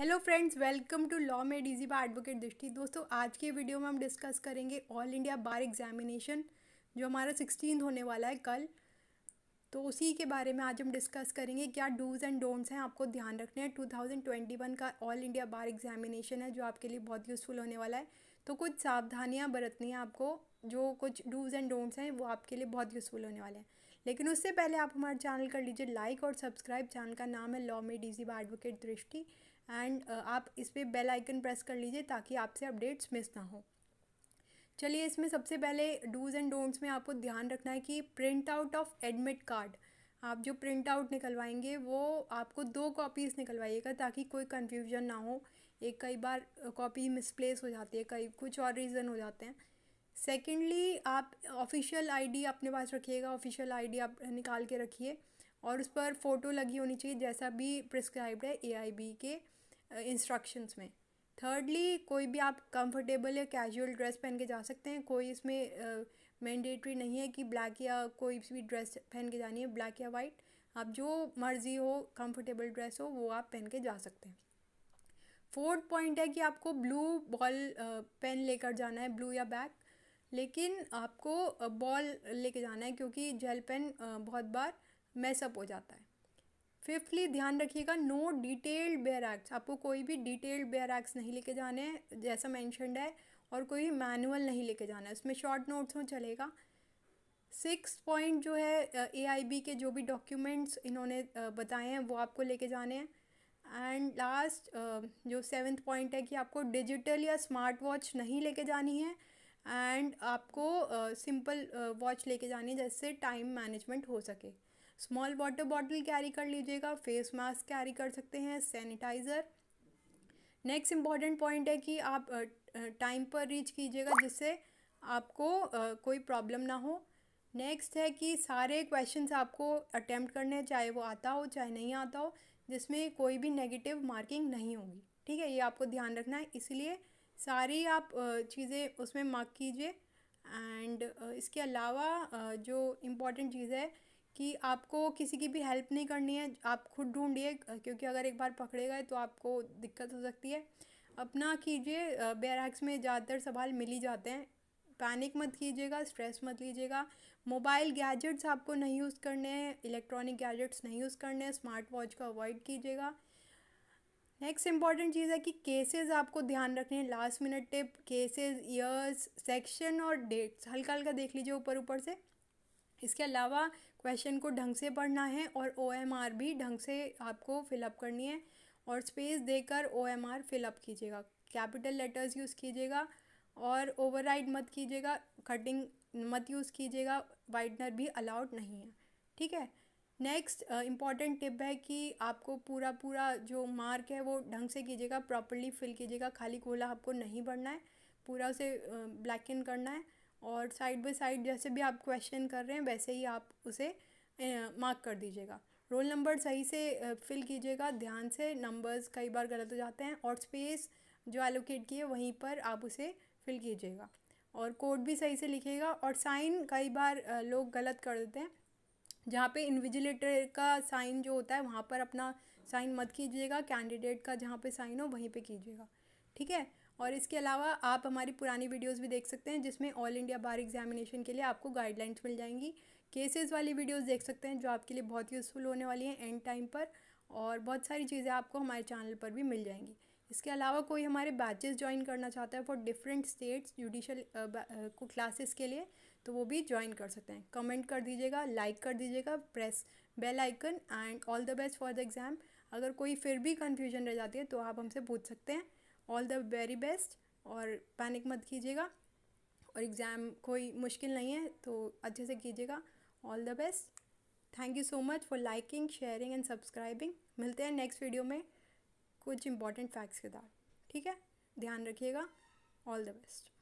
hello friends welcome to law में डीजी बा एडवोकेट दृष्टि दोस्तों आज के वीडियो में हम डिस्कस करेंगे ऑल इंडिया बार एग्जामिनेशन जो हमारा सिक्सटीन होने वाला है कल तो उसी के बारे में आज हम डिस्कस करेंगे क्या डूज एंड डोंट्स हैं आपको ध्यान रखने हैं टू थाउजेंड ट्वेंटी वन का ऑल इंडिया बार एग्जामिनेशन है जो आपके लिए बहुत यूज़फुल होने वाला है तो कुछ सावधानियाँ बरतनी हैं आपको जो कुछ डूज एंड डोंट्स हैं वो आपके लिए बहुत यूज़फुल होने वाले हैं लेकिन उससे पहले आप हमारे चैनल कर लीजिए लाइक और सब्सक्राइब चैनल का नाम है लॉ में डीजी बा एडवोकेट दृष्टि एंड uh, आप इस पर बेल आइकन प्रेस कर लीजिए ताकि आपसे अपडेट्स मिस ना हो चलिए इसमें सबसे पहले डूज एंड डोंट्स में आपको ध्यान रखना है कि print out of admit card आप जो प्रिंट आउट निकलवाएंगे वो आपको दो कॉपीज़ निकलवाइएगा ताकि कोई कन्फ्यूजन ना हो एक कई बार कॉपी मिसप्लेस हो जाती है कई कुछ और रीज़न हो जाते हैं सेकेंडली आप ऑफिशियल आईडी अपने पास रखिएगा ऑफिशियल आईडी आप निकाल के रखिए और उस पर फ़ोटो लगी होनी चाहिए जैसा भी प्रिस्क्राइब्ड है एआईबी के इंस्ट्रक्शंस में थर्डली कोई भी आप कंफर्टेबल या कैजुअल ड्रेस पहन के जा सकते हैं कोई इसमें मैंडेटरी uh, नहीं है कि ब्लैक या कोई भी ड्रेस पहन के जानी है ब्लैक या वाइट आप जो मर्ज़ी हो कंफर्टेबल ड्रेस हो वो आप पहन के जा सकते हैं फोर्थ पॉइंट है कि आपको ब्लू बॉल पेन लेकर जाना है ब्लू या बैग लेकिन आपको बॉल लेके जाना है क्योंकि जेल पेन बहुत बार मैसअप हो जाता है फिफ्थली ध्यान रखिएगा नो डिटेल्ड बेयर एक्ट्स आपको कोई भी डिटेल्ड बेयर एक्ट्स नहीं लेके जाने जैसा मैंशनड है और कोई मैनुअल नहीं लेके जाना है उसमें शॉर्ट नोट्स में चलेगा सिक्स पॉइंट जो है ए आई बी के जो भी डॉक्यूमेंट्स इन्होंने बताए हैं वो आपको लेके जाने हैं एंड लास्ट जो सेवेंथ पॉइंट है कि आपको डिजिटल या स्मार्ट वॉच नहीं लेके जानी है एंड आपको सिंपल वॉच लेके जानी है जैसे टाइम मैनेजमेंट हो सके स्मॉल वाटर बॉटल कैरी कर लीजिएगा फेस मास्क कैरी कर सकते हैं सैनिटाइज़र नेक्स्ट इम्पॉर्टेंट पॉइंट है कि आप टाइम पर रीच कीजिएगा जिससे आपको कोई प्रॉब्लम ना हो नेक्स्ट है कि सारे क्वेश्चंस आपको अटैम्प्ट करने हैं चाहे वो आता हो चाहे नहीं आता हो जिसमें कोई भी नेगेटिव मार्किंग नहीं होगी ठीक है ये आपको ध्यान रखना है इसलिए सारी आप चीज़ें उसमें मार्क कीजिए एंड इसके अलावा जो इम्पॉर्टेंट चीज़ है कि आपको किसी की भी हेल्प नहीं करनी है आप खुद ढूंढिए क्योंकि अगर एक बार पकड़े गए तो आपको दिक्कत हो सकती है अपना कीजिए बैरक्स में ज़्यादातर सवाल मिल ही जाते हैं पैनिक मत कीजिएगा स्ट्रेस मत लीजिएगा मोबाइल गैजेट्स आपको नहीं यूज़ करने हैं इलेक्ट्रॉनिक गैजेट्स नहीं यूज़ करने हैं स्मार्ट वॉच को अवॉइड कीजिएगा नेक्स्ट इंपॉर्टेंट चीज़ है कि केसेस आपको ध्यान रखने हैं last minute tip cases years section और डेट्स हल्का हल्का देख लीजिए ऊपर ऊपर से इसके अलावा क्वेश्चन को ढंग से पढ़ना है और ओ एम आर भी ढंग से आपको फिलअप करनी है और स्पेस देकर ओ एम आर फिलअप कीजिएगा कैपिटल लेटर्स यूज़ कीजिएगा और ओवरराइड मत कीजिएगा कटिंग मत यूज़ कीजिएगा वाइडनर भी अलाउड नहीं है ठीक है नेक्स्ट इम्पॉर्टेंट टिप है कि आपको पूरा पूरा जो मार्क है वो ढंग से कीजिएगा प्रॉपरली फिल कीजिएगा खाली कोला आपको नहीं भरना है पूरा उसे ब्लैक uh, इन करना है और साइड बाय साइड जैसे भी आप क्वेश्चन कर रहे हैं वैसे ही आप उसे मार्क कर दीजिएगा रोल नंबर सही से फिल कीजिएगा ध्यान से नंबर्स कई बार गलत हो जाते हैं और स्पेस जो एलोकेट किए वहीं पर आप उसे फिल कीजिएगा और कोड भी सही से लिखिएगा और साइन कई बार लोग गलत कर देते हैं जहाँ पे इन्विजिलेटर का साइन जो होता है वहाँ पर अपना साइन मत कीजिएगा कैंडिडेट का जहाँ पे साइन हो वहीं पे कीजिएगा ठीक है और इसके अलावा आप हमारी पुरानी वीडियोस भी देख सकते हैं जिसमें ऑल इंडिया बार एग्जामिनेशन के लिए आपको गाइडलाइंस मिल जाएंगी केसेस वाली वीडियोस देख सकते हैं जो आपके लिए बहुत यूज़फुल होने वाली हैं एंड टाइम पर और बहुत सारी चीज़ें आपको हमारे चैनल पर भी मिल जाएंगी इसके अलावा कोई हमारे बैचेस ज्वाइन करना चाहता है फॉर डिफरेंट स्टेट्स जुडिशल को क्लासेस के लिए तो वो भी ज्वाइन कर सकते हैं कमेंट कर दीजिएगा लाइक कर दीजिएगा press bell icon and all the best for the exam अगर कोई फिर भी कन्फ्यूजन रह जाती है तो आप हमसे पूछ सकते हैं ऑल द वेरी बेस्ट और पैनिक मत कीजिएगा और एग्ज़ाम कोई मुश्किल नहीं है तो अच्छे से कीजिएगा all the best thank you so much for liking sharing and subscribing मिलते हैं नेक्स्ट वीडियो में कुछ इंपॉर्टेंट फैक्ट्स के साथ ठीक है ध्यान रखिएगा ऑल द बेस्ट